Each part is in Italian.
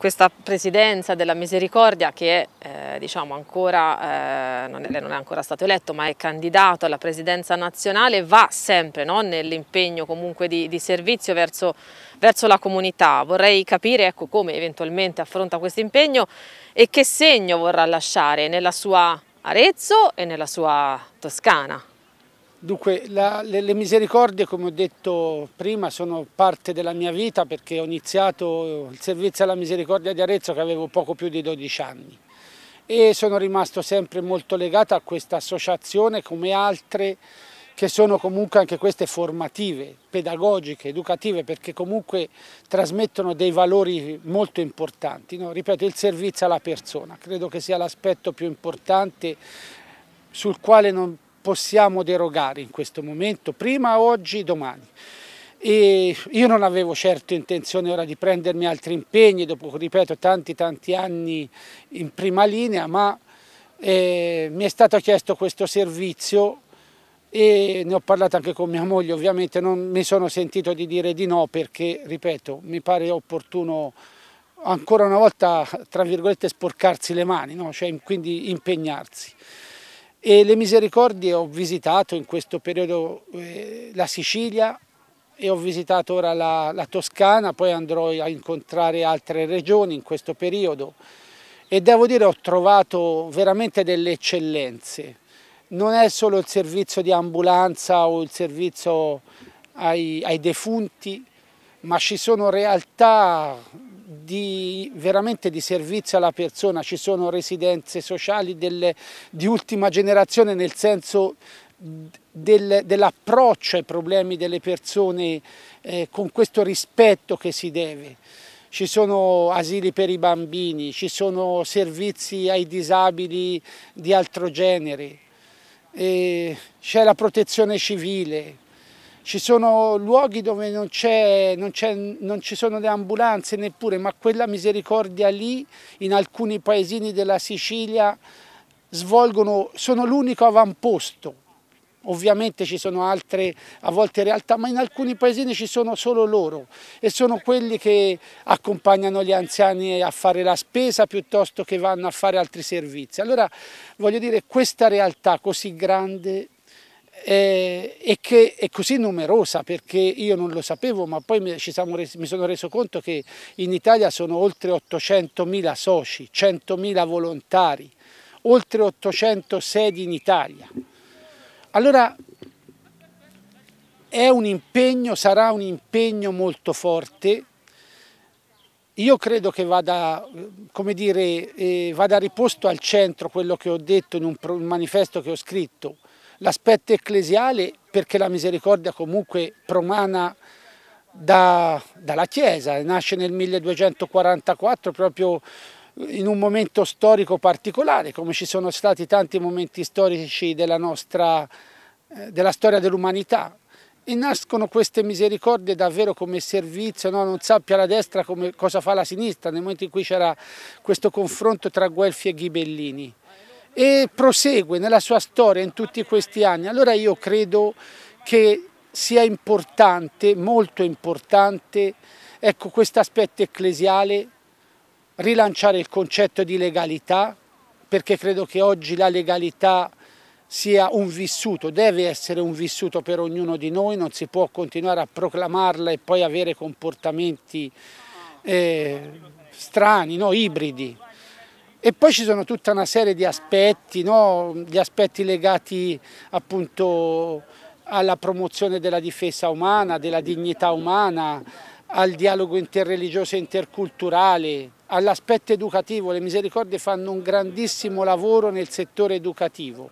questa presidenza della misericordia che eh, diciamo ancora, eh, non, è, non, è, ancora stato eletto ma è candidato alla presidenza nazionale va sempre no, nell'impegno comunque di, di servizio verso, verso, la comunità. Vorrei capire ecco, come eventualmente affronta questo impegno e che segno vorrà lasciare nella sua Arezzo e nella sua Toscana. Dunque, la, le, le, misericordie, come ho detto prima, sono parte della mia vita perché ho iniziato il servizio alla misericordia di Arezzo che avevo poco più di 12 anni e sono rimasto sempre molto legato a questa associazione come altre che sono comunque anche queste formative, pedagogiche, educative, perché comunque trasmettono dei valori molto importanti. No? Ripeto, il servizio alla persona, credo che sia l'aspetto più importante sul quale non possiamo derogare in questo momento, prima, oggi, domani. E io non avevo certo intenzione ora di prendermi altri impegni dopo, ripeto, tanti tanti anni in prima linea, ma eh, mi è stato chiesto questo servizio e ne ho parlato anche con mia moglie, ovviamente non mi sono sentito di dire di no perché, ripeto, mi pare opportuno ancora una volta, tra virgolette, sporcarsi le mani, no? cioè, quindi impegnarsi. E le misericordie ho visitato in questo periodo eh, la Sicilia e ho visitato ora la, la, Toscana, poi andrò a incontrare altre regioni in questo periodo e devo dire ho trovato veramente delle eccellenze. Non è solo il servizio di ambulanza o il servizio ai, ai defunti, ma ci sono realtà di, veramente di servizio alla persona, ci sono residenze sociali delle, di ultima generazione nel senso del, dell'approccio ai problemi delle persone eh, con questo rispetto che si deve. Ci sono asili per i bambini, ci sono servizi ai disabili di altro genere, c'è la protezione civile, ci sono luoghi dove non, non, non ci sono le ambulanze neppure, ma quella misericordia lì, in alcuni paesini della Sicilia, svolgono, sono l'unico avamposto. Ovviamente ci sono altre a volte realtà, ma in alcuni paesini ci sono solo loro e sono quelli che accompagnano gli anziani a fare la spesa piuttosto che vanno a fare altri servizi. Allora voglio dire questa realtà così grande eh, e che è così numerosa perché io non lo sapevo ma poi mi, resi, mi sono reso conto che in Italia sono oltre 800.000 soci, 100.000 volontari, oltre 800 sedi in Italia. Allora è un impegno, sarà un impegno molto forte io credo che vada, dire, eh, vada, riposto al centro quello che ho detto in un manifesto che ho scritto, l'aspetto ecclesiale perché la misericordia comunque promana da, dalla Chiesa, eh, nasce nel 1244 proprio in un momento storico particolare, come ci sono stati tanti momenti storici della, nostra, eh, della storia dell'umanità. E nascono queste misericordie davvero come servizio, no? non sappia la destra come, cosa fa la sinistra, nel momento in cui c'era questo confronto tra Guelfi e Ghibellini e prosegue nella sua storia in tutti questi anni. Allora io credo che sia importante, molto importante, ecco questo aspetto ecclesiale, rilanciare il concetto di legalità, perché credo che oggi la legalità sia un vissuto, deve essere un vissuto per ognuno di noi, non si può continuare a proclamarla e poi avere comportamenti eh, strani, no? ibridi. E poi ci sono tutta una serie di aspetti, no? gli aspetti legati appunto alla promozione della difesa umana, della dignità umana, al dialogo interreligioso e interculturale, all'aspetto educativo. Le misericordie fanno un grandissimo lavoro nel settore educativo.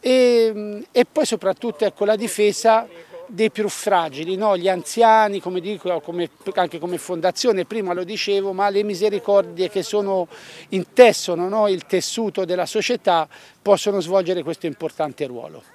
E, e poi soprattutto ecco, la difesa dei più fragili, no? gli anziani, come dico, come, anche come fondazione, prima lo dicevo, ma le misericordie che sono, intessono no? il tessuto della società possono svolgere questo importante ruolo.